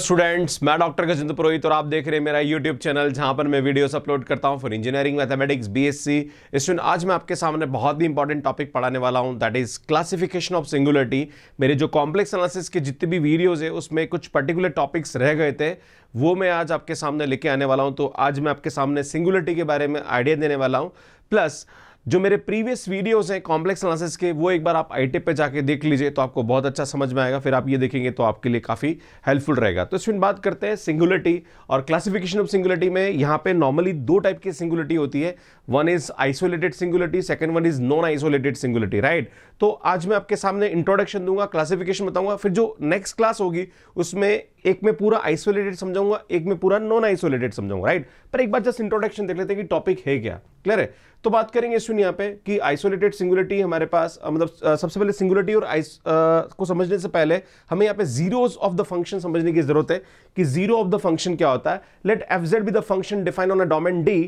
Students मैं doctor Gajendra पुरोहित और आप देख रहे हैं मेरा यूट्यूब चैनल जहां पर मैं वीडियोस अपलोड करता हूं for engineering mathematics BSc student आज मैं आपके सामने बहुत ही इंपॉर्टेंट टॉपिक पढ़ाने वाला हूं that is classification of singularity मेरे जो कॉम्प्लेक्स एनालिसिस के जितने भी वीडियोज है उसमें कुछ पर्टिकुलर टॉपिक्स रह गए थे वो मैं आज आपके सामने लेके आने वाला हूँ तो आज मैं आपके सामने सिंगुलरिटी के बारे में आइडिया देने वाला हूँ प्लस जो मेरे प्रीवियस वीडियोस हैं कॉम्प्लेक्स एनालिसिस के वो एक बार आप आई पे जाके देख लीजिए तो आपको बहुत अच्छा समझ में आएगा फिर आप ये देखेंगे तो आपके लिए काफ़ी हेल्पफुल रहेगा तो इसमें बात करते हैं सिंगुलरिटी और क्लासिफिकेशन ऑफ सिंगुलरिटी में यहाँ पे नॉर्मली दो टाइप की सिंगुलरिटी होती है one is isolated singularity second one is non isolated singularity right तो आज मैं आपके सामने इंट्रोडक्शन दूंगा क्लासिफिकेशन बताऊंगा फिर जो नेक्स्ट क्लास होगी उसमें एक में पूरा आइसोलेटेड समझाऊंगा एक में पूरा नॉन आइसोलेटेड समझाऊंगा राइट पर एक बार जस्ट इंट्रोडक्शन देख लेते हैं कि टॉपिक है क्या क्लियर है तो बात करेंगे इस यहाँ पे कि आइसोलेटेड सिंगुलरिटी हमारे पास मतलब सबसे पहले सिंगुलरिटी और आइस को समझने से पहले हमें यहाँ पे जीरोज ऑफ द फंक्शन समझने की जरूरत है कि जीरो ऑफ द फंक्शन क्या होता है let F Z be the function define on a domain D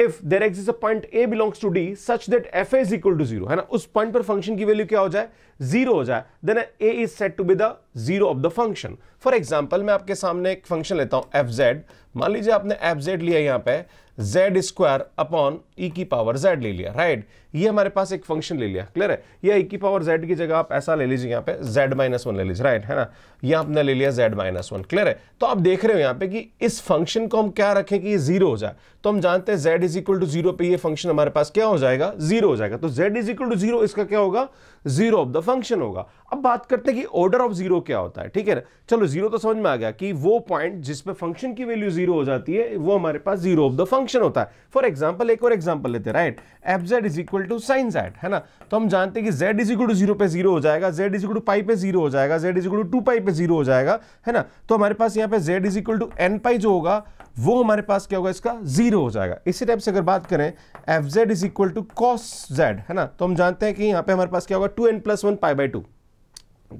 if there exist a point A belongs to D such that F is equal to zero है ना उस point पर function की value क्या हो जाए जीरो हो जाए then A is set to be the zero of the function for example मैं आपके सामने एक फंक्शन लेता हूं एफ जेड मान लीजिए आपने एफ जेड लिया यहाँ पे जेड स्क्वायर अपॉन ई की पावर जेड ले लिया राइट ये हमारे पास एक फंक्शन ले लिया क्लियर है ये ई की पावर जेड की जगह आप ऐसा ले लीजिए यहाँ पे जेड माइनस वन ले लीजिए राइट है ना ये आपने ले लिया जेड माइनस वन क्लियर है तो आप देख रहे हो यहाँ पे कि इस फंक्शन को हम क्या रखें कि ये जीरो हो जाए तो हम जानते हैं Z is equal to zero पे ये फंक्शन हमारे पास क्या हो जाएगा जीरो हो जाएगा तो Z is equal to zero इसका क्या होगा जीरो ऑफ द फंक्शन होगा अब बात करते हैं कि ऑर्डर ऑफ जीरो क्या होता है ठीक है ना चलो जीरो तो समझ में आ गया कि वो पॉइंट जिस पे फंक्शन की वैल्यू जीरो हो जाती है वो हमारे पास जीरो ऑफ द फंक्शन होता है फॉर एग्जाम्पल एक और एग्जाम्पल लेते हैं right F Z is equal equal to sine Z है ना तो हम जानते हैं कि Z is equal to zero पे जीरो हो जाएगा Z is equal to pi पे जीरो हो जाएगा Z is equal to two pi पे जीरो हो जाएगा है ना तो हमारे पास यहाँ पे Z is equal to N pi जो होगा वो हमारे पास क्या होगा इसका जीरो हो जाएगा इसी टाइप से अगर बात करें F Z is equal to cos Z है ना तो हम जानते हैं कि यहाँ पे हमारे पास क्या होगा two N plus one pi by two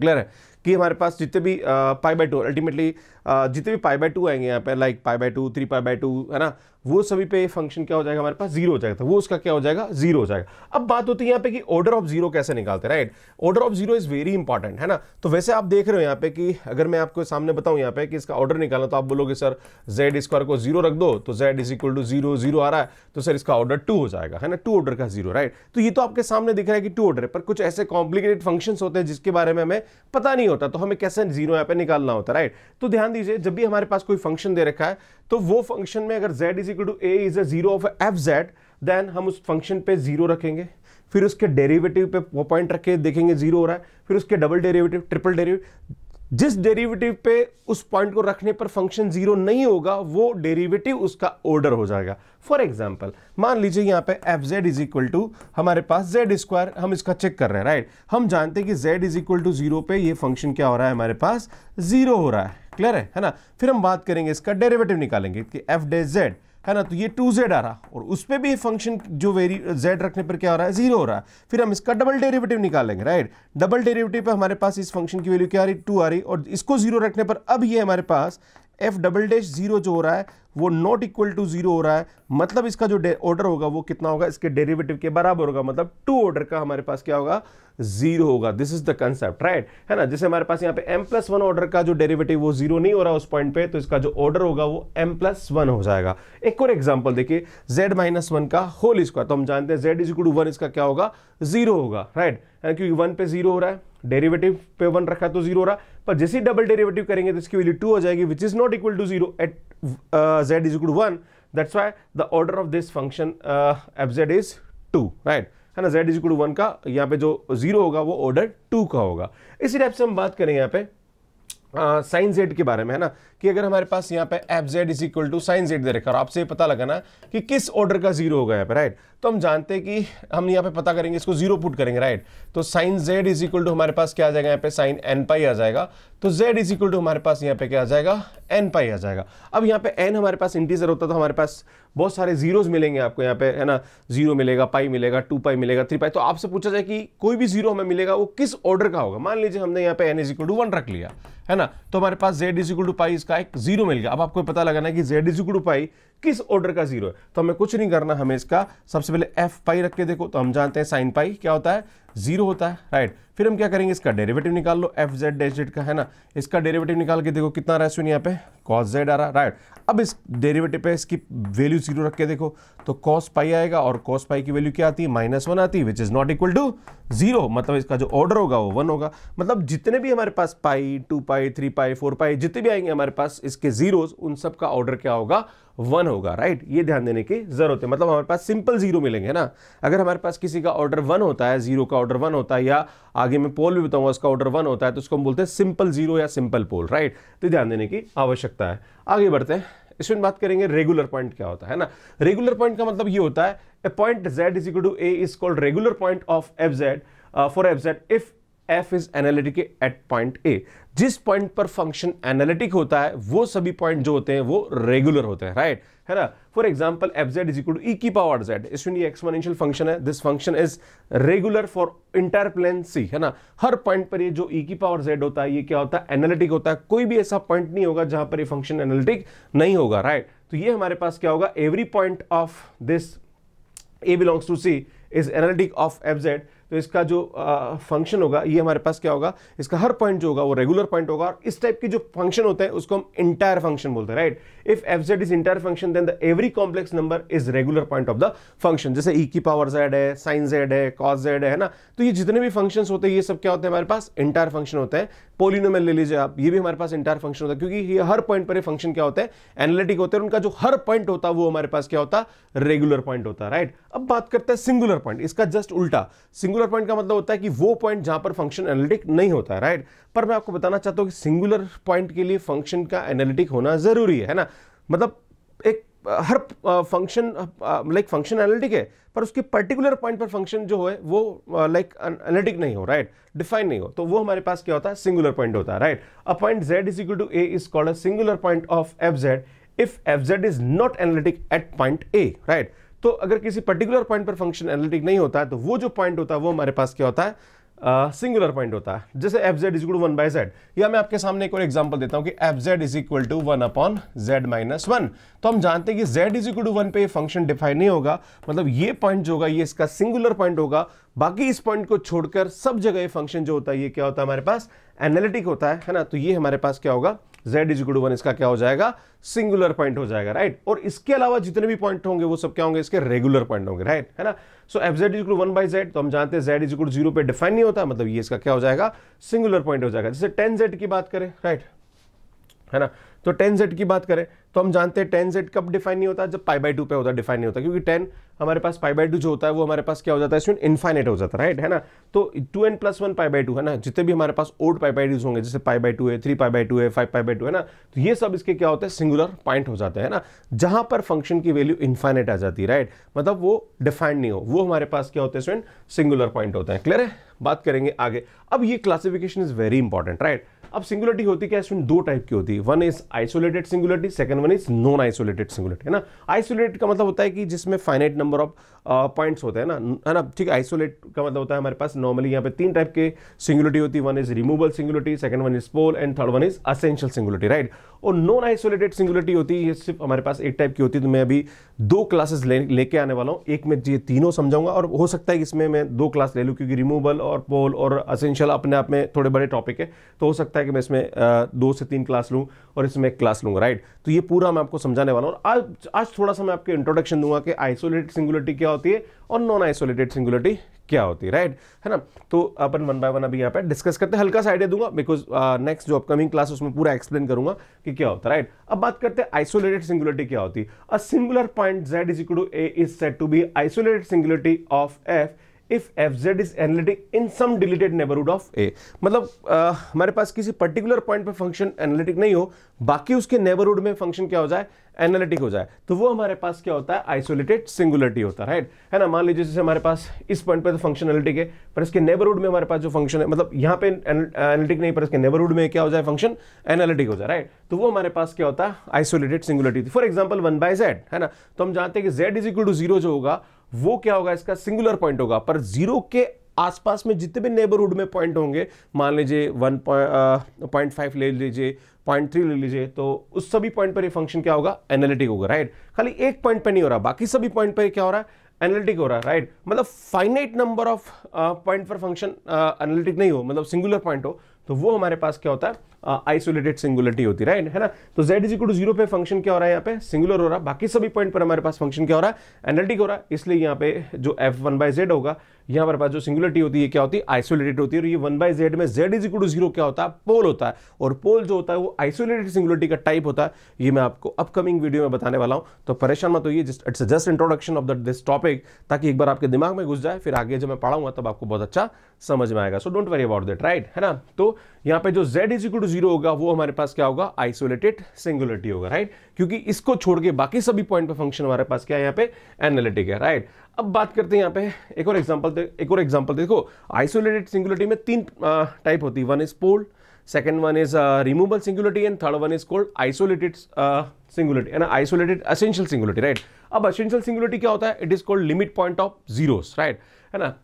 clear है कि हमारे पास जितने भी पाई बाई टू अल्टीमेटली जितने भी पाई बाई टू आएंगे यहाँ पे like pi by two three pi by two है ना वो सभी पे फंक्शन क्या हो जाएगा हमारे पास जीरो हो जाएगा वो उसका क्या हो जाएगा जीरो हो जाएगा अब बात होती है यहाँ पे कि ऑर्डर ऑफ जीरो कैसे निकालते हैं right order of zero is very important है ना तो वैसे आप देख रहे हो यहाँ पे कि अगर मैं आपको सामने बताऊँ यहाँ पे कि इसका ऑर्डर निकालना तो आप बोलोगे सर जेड स्क्वायर को जीरो रख दो तो Z is equal to zero zero आ रहा है तो सर इसका ऑर्डर टू हो जाएगा है ना टू ऑर्डर का जीरो राइट तो ये तो आपके सामने दिख रहा है कि टू ऑर्डर है पर कुछ ऐसे कॉम्प्लिकेटेड फंक्शन होते हैं जिसके बारे में हमें पता नहीं होता तो हमें कैसे जीरो यहाँ पे निकालना होता है राइट तो ध्यान दीजिए जब भी हमारे पास कोई फंक्शन दे रखा है तो वो फंक्शन में अगर Z is equal to A is a zero of F Z then हम उस फंक्शन पे जीरो रखेंगे फिर उसके डेरिवेटिव पे वो पॉइंट रखे देखेंगे जीरो हो रहा है फिर उसके डबल डेरिवेटिव ट्रिपल डेरिवेटिव जिस डेरिवेटिव पे उस पॉइंट को रखने पर फंक्शन जीरो नहीं होगा वो डेरिवेटिव उसका ऑर्डर हो जाएगा फॉर एग्जाम्पल मान लीजिए यहाँ पे F Z is equal to हमारे पास जेड स्क्वायर हम इसका चेक कर रहे हैं राइट हम जानते हैं कि Z is equal to zero पे ये फंक्शन क्या हो रहा है हमारे पास जीरो हो रहा है क्लियर है है ना फिर हम बात करेंगे इसका डेरेवेटिव निकालेंगे कि एफ डे जेड है ना तो ये टू जेड आ रहा और उस पर भी फंक्शन जो वेरी जेड रखने पर क्या हो रहा है जीरो हो रहा है फिर हम इसका डबल डेरिवेटिव निकालेंगे राइट डबल डेरिवेटिव पे हमारे पास इस फंक्शन की वैल्यू क्या आ रही टू आ रही और इसको जीरो रखने पर अब ये हमारे पास एफ डबल डैश जीरो जो हो रहा है वो नॉट इक्वल टू जीरो हो रहा है मतलब इसका जो ऑर्डर होगा वो कितना होगा इसके डेरिवेटिव के बराबर होगा मतलब टू ऑर्डर का हमारे पास क्या होगा जीरो होगा this is the concept right है ना जैसे हमारे पास यहाँ पे एम प्लस वन ऑर्डर का जो डेरिवेटिव वो जीरो नहीं हो रहा उस पॉइंट पे तो इसका जो ऑर्डर होगा वो एम प्लस वन हो जाएगा एक और एग्जाम्पल देखिए जेड माइनस वन का होल स्क्वायर तो हम जानते हैं Z is equal to one इसका क्या होगा जीरो होगा राइट क्योंकि वन पे जीरो हो रहा है डेरिवेटिव पे वन रखा तो जीरो रहा पर जैसे ही डबल डेरिवेटिव करेंगे तो इसकी वैल्यू टू हो जाएगी which is not equal to zero at Z is equal one that's why the order of this function F Z is two right है ना जेड इज इक्वल वन का यहाँ पे जो जीरो होगा वो ऑर्डर टू का होगा इसी टाइप से हम बात करें यहाँ पे साइन जेड के बारे में है ना कि अगर हमारे पास यहाँ पे F Z is equal to sine Z दे रखा और आपसे पता लगाना कि किस ऑर्डर का जीरो होगा यहाँ पे राइट तो हम जानते हैं कि हम यहाँ पे पता करेंगे इसको जीरो पुट करेंगे राइट तो sine Z is equal to हमारे पास क्या आ जाएगा यहाँ पे साइन एन पाई आ जाएगा तो जेड इज इक्वल टू हमारे पास यहाँ पे क्या आ जाएगा एन पाई आ जाएगा अब यहाँ पे एन हमारे पास इंटीजर होता तो हमारे पास बहुत सारे जीरोज मिलेंगे आपको यहाँ पे है ना जीरो मिलेगा पाई मिलेगा टू पाई मिलेगा थ्री पाई तो आपसे पूछा जाए कि कोई भी जीरो हमें मिलेगा वो किस ऑर्डर का होगा मान लीजिए हमने यहाँ पे N is equal to one रख लिया है ना ना तो हमारे पास Z is equal to pi इसका एक जीरो मिल गया अब आपको पता लगाना है कि Z is equal to pi किस ऑर्डर का जीरो है तो हमें कुछ नहीं करना हमें इसका सबसे पहले एफ पाई रख के देखो तो हम जानते हैं साइन पाई क्या होता है जीरो होता है राइट फिर हम क्या करेंगे इसका डेरिवेटिव निकाल लो एफ जेड डे जेड का है ना इसका डेरिवेटिव निकाल के देखो कितना रहा है यहाँ पे कॉस जेड आ रहा राइट अब इस डेरिवेटिव पे इसकी वैल्यू जीरो रख के देखो तो कॉस पाई आएगा और कॉस पाई की वैल्यू क्या आती है माइनस वन आती है which is not equal to zero मतलब इसका जो ऑर्डर होगा वो वन होगा मतलब जितने भी हमारे पास pi two pi three pi four pi जितने भी आएंगे हमारे पास इसके जीरोज उन सब का ऑर्डर क्या होगा वन होगा राइट ये ध्यान देने की जरूरत है मतलब हमारे पास सिंपल जीरो मिलेंगे ना अगर हमारे पास किसी का ऑर्डर वन होता है जीरो का ऑर्डर वन होता है या आगे मैं पोल भी बताऊंगा उसका ऑर्डर वन होता है तो उसको हम बोलते हैं सिंपल जीरो या सिंपल पोल राइट तो ध्यान देने की आवश्यकता है आगे बढ़ते हैं इसमें बात करेंगे रेगुलर पॉइंट क्या होता है ना रेगुलर पॉइंट का मतलब ये होता है A point Z is equal to A is called regular point of F Z for F Z if F is analytic at point A जिस पॉइंट पर फंक्शन एनालिटिक होता है वो सभी पॉइंट जो होते हैं वो रेगुलर होते हैं राइट right? है ना for example F Z is equal to E की पावर जेड इसमें एक्सपोनेंशियल फंक्शन है this function is regular for entire plane C है ना हर पॉइंट पर ये जो ई e की पावर जेड होता है ये क्या होता है एनालिटिक होता है कोई भी ऐसा पॉइंट नहीं होगा जहां पर ये फंक्शन एनालिटिक नहीं होगा राइट right? तो ये हमारे पास क्या होगा every point of this A belongs to C is analytic of F Z तो इसका जो फंक्शन होगा ये हमारे पास क्या होगा इसका हर पॉइंट जो होगा वो रेगुलर पॉइंट होगा और इस टाइप के जो फंक्शन होते हैं उसको हम इंटायर फंक्शन बोलते हैं right F Z is entire function then the every complex number is regular point of the function जैसे e की पावर जेड है sin z है cos जेड है ना तो ये जितने भी फंक्शन होते हैं ये सब क्या होते हैं हमारे पास इंटायर फंक्शन होते हैं पोलिनोमियल ले लीजिए आप ये भी हमारे पास इंटायर फंक्शन होता है क्योंकि ये हर पॉइंट पर फंक्शन क्या होता है एनालिटिक होते हैं उनका जो हर पॉइंट होता है वो हमारे पास क्या होता है रेगुलर पॉइंट होता है राइट अब बात करते हैं सिंगुलर पॉइंट इसका जस्ट उल्टा सिंगुलर पॉइंट का मतलब होता है कि वो पॉइंट जहां पर फंक्शन एनालिटिक नहीं होता है राइट पर मैं आपको बताना चाहता हूं कि सिंगुलर पॉइंट के लिए फंक्शन का एनालिटिक होना जरूरी है ना मतलब एक हर फंक्शन लाइक फंक्शन एनालिटिक है पर उसके पर्टिकुलर पॉइंट पर फंक्शन जो है वो लाइक एनालिटिक नहीं हो राइट डिफाइन नहीं हो तो वो हमारे पास क्या होता है सिंगुलर पॉइंट होता है right a point Z is equal to A is called a singular point of F Z if F Z is not analytic at point A right तो अगर किसी पर्टिकुलर पॉइंट पर फंक्शन एनालिटिक नहीं होता है तो वो जो पॉइंट होता है वो हमारे पास क्या होता है सिंगुलर पॉइंट होता है जैसे F Z is to one by Z या मैं आपके सामने एक और एग्जांपल देता हूं कि F Z is equal to one upon Z minus one तो हम जानते हैं कि Z is equal to one पे फंक्शन डिफाइन नहीं होगा मतलब ये पॉइंट जो होगा ये इसका सिंगुलर पॉइंट होगा बाकी इस पॉइंट को छोड़कर सब जगह फंक्शन जो होता है ये क्या होता है हमारे पास एनालिटिक होता है है ना तो ये हमारे पास क्या होगा z इज गुड वन इसका क्या हो जाएगा सिंगुलर पॉइंट हो जाएगा राइट और इसके अलावा जितने भी पॉइंट होंगे वो सब क्या होंगे इसके रेगुलर पॉइंट होंगे राइट है ना so F Z is one by Z तो हम जानते हैं जेड इज गुड जीरो पे डिफाइन नहीं होता मतलब ये इसका क्या हो जाएगा सिंगुलर पॉइंट हो जाएगा जैसे टेन जेड की बात करें राइट right? है ना तो टेन जेड की बात करें तो हम जानते हैं टेन जेड कब डिफाइन नहीं होता जब पाई बाई टू पे होता डिफाइन नहीं होता क्योंकि टेन हमारे पास पाई बाई टू जो होता है वो हमारे पास क्या हो जाता है इन्फाइनेट हो जाता है राइट है ना तो two N plus one pi by two है ना जितने भी हमारे पास ओल्ड पाई बाई टूज होंगे जैसे पाई बाई टू है थ्री पाई बाई टू है फाइव पाई बाई टू है ना तो ये सब इसके क्या होते हैं सिंगुलर पॉइंट हो जाते हैं ना जहां पर फंक्शन की वैल्यू इन्फाइनेट आ जाती है राइट मतलब वो डिफाइंड नहीं हो वो हमारे पास क्या होते हैं स्टूडेंट सिंगुलर पॉइंट होते हैं क्लियर है बात करेंगे आगे अब ये classification is very important right अब सिंगुलरिटी होती क्या इसमें दो टाइप की होती है one is isolated singularity second one is non isolated singularity है ना आइसोलेटेड का मतलब होता है कि जिसमें फाइनाइट नंबर ऑफ पॉइंट्स होते हैं ना है ना ठीक है आइसोलेट का मतलब होता है हमारे पास नॉर्मली यहाँ पे तीन टाइप के सिंगुलरिटी होती है one is removal singularity second one is pole and third one is essential singularity right और नॉन आइसोलेटेड सिंगुलरिटी होती है सिर्फ हमारे पास एक टाइप की होती है तो मैं अभी दो क्लासेस लेके आने वाला हूँ एक में ये तीनों समझाऊंगा और हो सकता है कि इसमें मैं दो क्लास ले लूँ क्योंकि रिमूवल और पोल और असेंशियल अपने आप में थोड़े बड़े टॉपिक है तो हो सकता है सकता है कि मैं इसमें दो से तीन क्लास लूँ और इसमें एक क्लास लूँगा राइट तो ये पूरा मैं आपको समझाने वाला हूँ और आज आज थोड़ा सा मैं आपको इंट्रोडक्शन दूंगा कि आइसोलेटेड सिंगुलरिटी क्या होती है और नॉन आइसोलेटेड सिंगुलरिटी क्या होती है राइट है ना तो अपन वन बाय वन अभी यहाँ पर डिस्कस करते हैं हल्का सा आइडिया दूंगा बिकॉज नेक्स्ट जो अपकमिंग क्लास उसमें पूरा एक्सप्लेन करूंगा कि क्या होता है राइट अब बात करते हैं आइसोलेटेड सिंगुलरिटी क्या होती है a singular point Z is equal to A is set to be isolated singularity of F if F Z is analytic in some deleted neighbourhood of A मतलब हमारे पास किसी पर्टिकुलर पॉइंट पे function analytic नहीं हो बाकी उसके neighbourhood में फंक्शन क्या हो जाए एनालिटिक हो जाए तो वो हमारे पास क्या होता है आइसोलेटेड सिंगुलरिटी होता है राइट है ना मान लीजिए जैसे हमारे पास इस पॉइंट पे तो फंक्शन एनालिटिक है पर इसके नेबरहुड में हमारे पास जो फंक्शन है मतलब यहाँ पे एनालिटिक नहीं पर इसके नेबरहुड में क्या हो जाए फंक्शन एनालिटिक हो जाए राइट तो वो हमारे पास क्या होता है isolated singularity for example one by Z है ना तो हम जानते हैं कि Z is equal to zero जो होगा वो क्या होगा इसका सिंगुलर पॉइंट होगा पर जीरो के आसपास में जितने भी नेबरहुड में पॉइंट होंगे मान लीजिए वन पॉइंट फाइव ले लीजिए पॉइंट थ्री ले लीजिए तो उस सभी पॉइंट पर ये फंक्शन क्या होगा एनालिटिक होगा राइट खाली एक पॉइंट पर नहीं हो रहा बाकी सभी पॉइंट पर क्या हो रहा है एनालिटिक हो रहा है राइट मतलब फाइनाइट नंबर ऑफ पॉइंट पर फंक्शन एनालिटिक नहीं हो मतलब सिंगुलर पॉइंट हो तो वो हमारे पास क्या होता है आइसोलेटेड सिंगुलरिटी होती राइट है ना तो Z is equal to zero पे फंक्शन क्या हो रहा है यहाँ पे सिंगुलर हो रहा है बाकी सभी पॉइंट पर हमारे पास फंक्शन क्या हो रहा है एनालिटिक हो रहा है इसलिए यहाँ पे जो एफ वन बाय जेड होगा यहाँ पर पास जो सिंगुलरिटी होती है क्या होती है आइसोलेटेड होती है और ये वन बाय जेड में Z is equal to zero क्या होता है पोल होता है और पोल जो होता है वो आइसोलेटेड सिंगुलरिटी का टाइप होता है ये मैं आपको अपकमिंग वीडियो में बताने वाला हूँ तो परेशान मत होइए just it's just introduction of this topic ताकि एक बार आपके दिमाग में घुस जाए फिर आगे जब मैं पढ़ाऊंगा तब आपको बहुत अच्छा समझ में आएगा so don't worry about that right है ना तो यहाँ पे जो Z is equal to zero होगा वो हमारे पास क्या होगा आइसोलेटेड सिंगुलरिटी होगा राइट क्योंकि इसको छोड़ के बाकी सभी पॉइंट पे फंक्शन हमारे पास क्या है यहाँ पे एनालिटिक है राइट अब बात करते हैं यहाँ पे एक और एग्जाम्पल एक और एग्जाम्पल देखो आइसोलेटेड सिंगुलरिटी में तीन टाइप होती one is pole second one is removal singularity and third one is called isolated singularity है ना आइसोलेटेड असेंशियल सिंगुलरिटी राइट अब असेंशियल सिंगुलरिटी क्या होता है it is called limit point of zero right है ना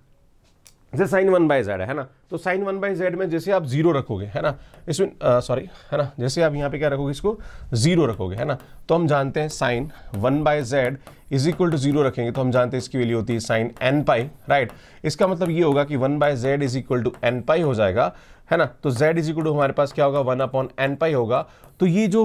जैसे साइन वन बाई जेड है ना तो साइन वन बाई जेड में जैसे आप जीरो रखोगे है ना इसमें सॉरी है ना जैसे आप यहाँ पे क्या रखोगे इसको जीरो रखोगे है ना तो हम जानते हैं sine one by Z is equal to zero रखेंगे तो हम जानते हैं इसकी वैल्यू होती है साइन एन पाई राइट इसका मतलब ये होगा कि one by Z is equal to N pi हो जाएगा है ना तो जेड इज इक्वल टू हमारे पास क्या होगा वन अपॉन एन पाई होगा तो ये जो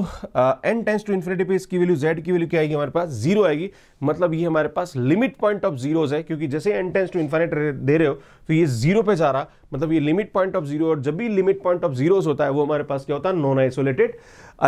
एन टेंस टू इन्फिनिटी पे इसकी वैल्यू जेड की वैल्यू क्या आएगी हमारे पास जीरो आएगी मतलब ये हमारे पास लिमिट पॉइंट ऑफ जीरोज है क्योंकि जैसे एन टेंस टू इन्फिनिट दे रहे हो तो ये जीरो पे जा रहा मतलब ये लिमिट पॉइंट ऑफ जीरो और जब भी लिमिट पॉइंट ऑफ जीरोज होता है वो हमारे पास क्या होता है नॉन आइसोलेटेड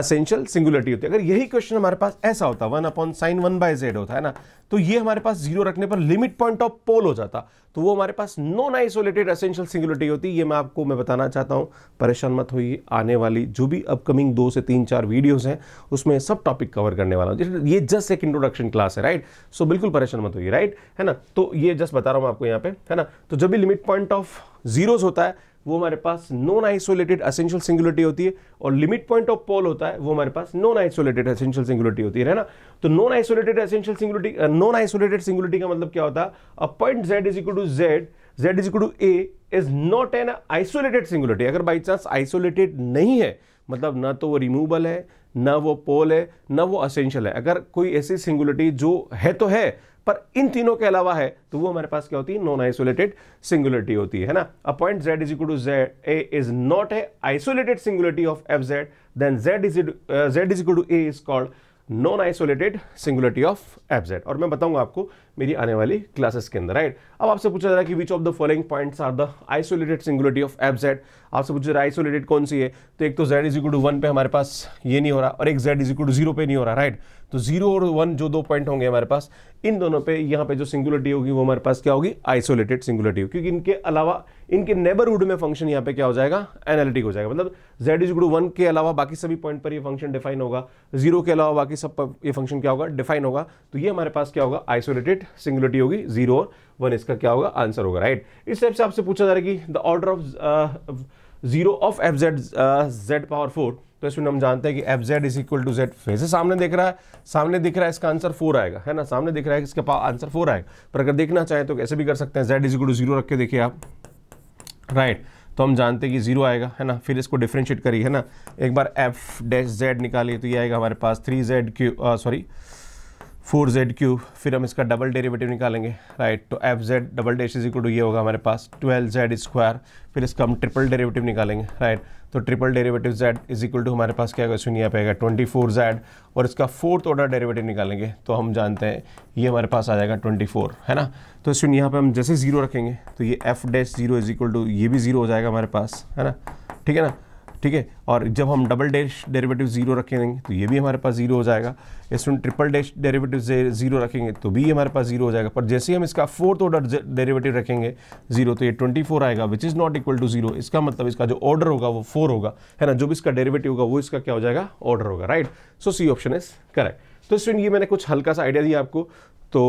असेंशियल सिंगुलरिटी होती है अगर यही क्वेश्चन हमारे पास ऐसा होता one upon sine one by Z होता है ना तो ये हमारे पास जीरो रखने पर लिमिट पॉइंट ऑफ पोल हो जाता तो वो हमारे पास नॉन आइसोलेटेड असेंशियल सिंगुलरिटी होती है ये मैं आपको मैं बताना चाहता हूँ परेशान मत होइए आने वाली जो भी अपकमिंग दो से तीन तीन चार वीडियोस हैं उसमें सब टॉपिक कवर करने वाला हूँ ये जस्ट एक इंट्रोडक्शन क्लास है राइट सो बिल्कुल परेशान मत होइए राइट है ना तो ये जस्ट बता रहा हूँ आपको यहाँ पे है ना तो जब भी लिमिट पॉइंट ऑफ जीरोज होता है वो हमारे पास नॉन आइसोलेटेड असेंशियल सिंगुलरिटी होती है और लिमिट पॉइंट ऑफ पोल होता है वो हमारे पास नॉन आइसोलेटेड असेंशियल सिंगुलरिटी होती है ना तो non isolated essential singularity non isolated singularity का मतलब क्या होता है a point Z is equal to Z Z is equal to A is not an isolated singularity अगर बाई चांस आइसोलेटेड नहीं है मतलब ना तो वो रिमूवल है ना वो पोल है ना वो असेंशियल है अगर कोई ऐसी सिंगुलरिटी जो है तो है पर इन तीनों के अलावा है तो वो हमारे पास क्या होती है नॉन आइसोलेटेड सिंगुलरिटी होती है ना a point Z is equal to z a is not a isolated singularity of F Z then z is z is equal to A is called non isolated singularity of F z और मैं बताऊंगा आपको मेरी आने वाली classes के अंदर right अब आपसे पूछा जा रहा है कि which of the following points are the isolated singularity of F z आपसे पूछा जा रहा है आइसोलेटेड कौन सी है तो एक तो Z is equal to one पे हमारे पास ये नहीं हो रहा और एक z is equal to zero पे नहीं हो रहा राइट तो जीरो और वन जो दो पॉइंट होंगे हमारे पास इन दोनों पे यहाँ पे जो सिंगुलरिटी होगी वो हमारे पास क्या होगी आइसोलेटेड सिंगुलरिटी होगी क्योंकि इनके अलावा इनके नेबरहुड में फंक्शन यहाँ पे क्या हो जाएगा एनालिटिक हो जाएगा मतलब जेड इज गुड वन के अलावा बाकी सभी पॉइंट पर ये फंक्शन डिफाइन होगा जीरो के अलावा बाकी सब पर ये फंक्शन क्या होगा डिफाइन होगा तो ये हमारे पास क्या होगा आइसोलेटेड सिंगुलरिटी होगी जीरो और वन इसका क्या होगा आंसर होगा राइट इस टाइप से आपसे पूछा जा रहा है कि the order of zero of F z z power four तो इसमें हम जानते हैं कि F Z is equal to z फिर से सामने दिख रहा है सामने दिख रहा है इसका आंसर फोर आएगा है ना सामने दिख रहा है कि इसका आंसर फोर आएगा पर अगर देखना चाहें तो कैसे भी कर सकते हैं Z is equal to zero रख के देखिए आप राइट right. तो हम जानते हैं कि जीरो आएगा है ना फिर इसको डिफ्रेंशिएट करिए है ना एक बार एफ डैश जेड निकालिए तो ये आएगा हमारे पास three z q sorry four z cube फिर हम इसका डबल डेरिवेटिव निकालेंगे राइट तो f z double dash is equal to ये होगा हमारे पास ट्वेल्व जेड स्क्वायर फिर इसका हम ट्रिपल डेरिवेटिव निकालेंगे राइट तो triple derivative z is equal to हमारे पास क्या होगा पे पाएगा ट्वेंटी फोर जेड और इसका फोर्थ ऑर्डर डेरिवेटिव निकालेंगे तो हम जानते हैं ये हमारे पास आ जाएगा ट्वेंटी फोर है ना तो इसमें यहाँ पर हम जैसे जीरो रखेंगे तो ये f dash zero is equal to ये भी जीरो हो जाएगा हमारे पास है ना ठीक है ना ठीक है और जब हम डबल डैश डेरिवेटिव ज़ीरो रखेंगे तो ये भी हमारे पास ज़ीरो हो जाएगा इसमें ट्रिपल डैश डेरिवेटिव ज़ीरो रखेंगे तो भी हमारे पास ज़ीरो हो जाएगा पर जैसे ही हम इसका फोर्थ ऑर्डर डेरिवेटिव रखेंगे ज़ीरो तो ये ट्वेंटी फोर आएगा which is not equal to zero इसका मतलब इसका जो ऑर्डर होगा वो फोर होगा है ना जो भी इसका डेरेवेटिव होगा वो इसका क्या हो जाएगा ऑर्डर होगा right so c option is correct तो स्टूडेंट ये मैंने कुछ हल्का सा आइडिया दिया आपको तो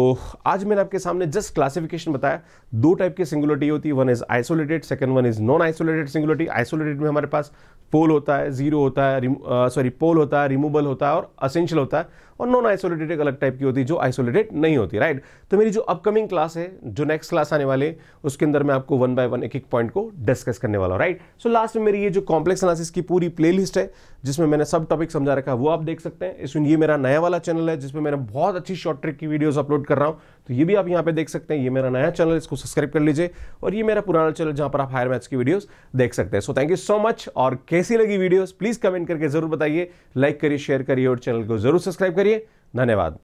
आज मैंने आपके सामने जस्ट क्लासिफिकेशन बताया दो टाइप की सिंगुलरिटी होती है one is isolated second one is non isolated singularity isolated में हमारे पास पोल होता है जीरो होता है सॉरी पोल होता है रिमूवल होता है और असेंशियल होता है और नॉन आइसोलेटेड एक अलग टाइप की होती है जो आइसोलेटेड नहीं होती राइट तो मेरी जो अपकमिंग क्लास है जो नेक्स्ट क्लास आने वाले उसके अंदर मैं आपको वन बाय वन एक एक पॉइंट को डिस्कस करने वाला हूँ राइट सो लास्ट में मेरी ये जो कॉम्प्लेक्स एनालिसिस की पूरी प्ले है जिसमें मैंने सब टॉपिक समझा रखा है वो आप देख सकते हैं इसमें ये मेरा नया वाला चैनल है जिसमें मैंने बहुत अच्छी शॉर्ट ट्रिक की वीडियोज अपलोड कर रहा हूँ तो ये भी आप यहाँ पे देख सकते हैं ये मेरा नया चैनल इसको सब्सक्राइब कर लीजिए और ये मेरा पुराना चैनल जहाँ पर आप हायर मैथ्स की वीडियोस देख सकते हैं so thank you so much और कैसी लगी वीडियोस प्लीज़ कमेंट करके ज़रूर बताइए लाइक करिए शेयर करिए और चैनल को ज़रूर सब्सक्राइब करिए धन्यवाद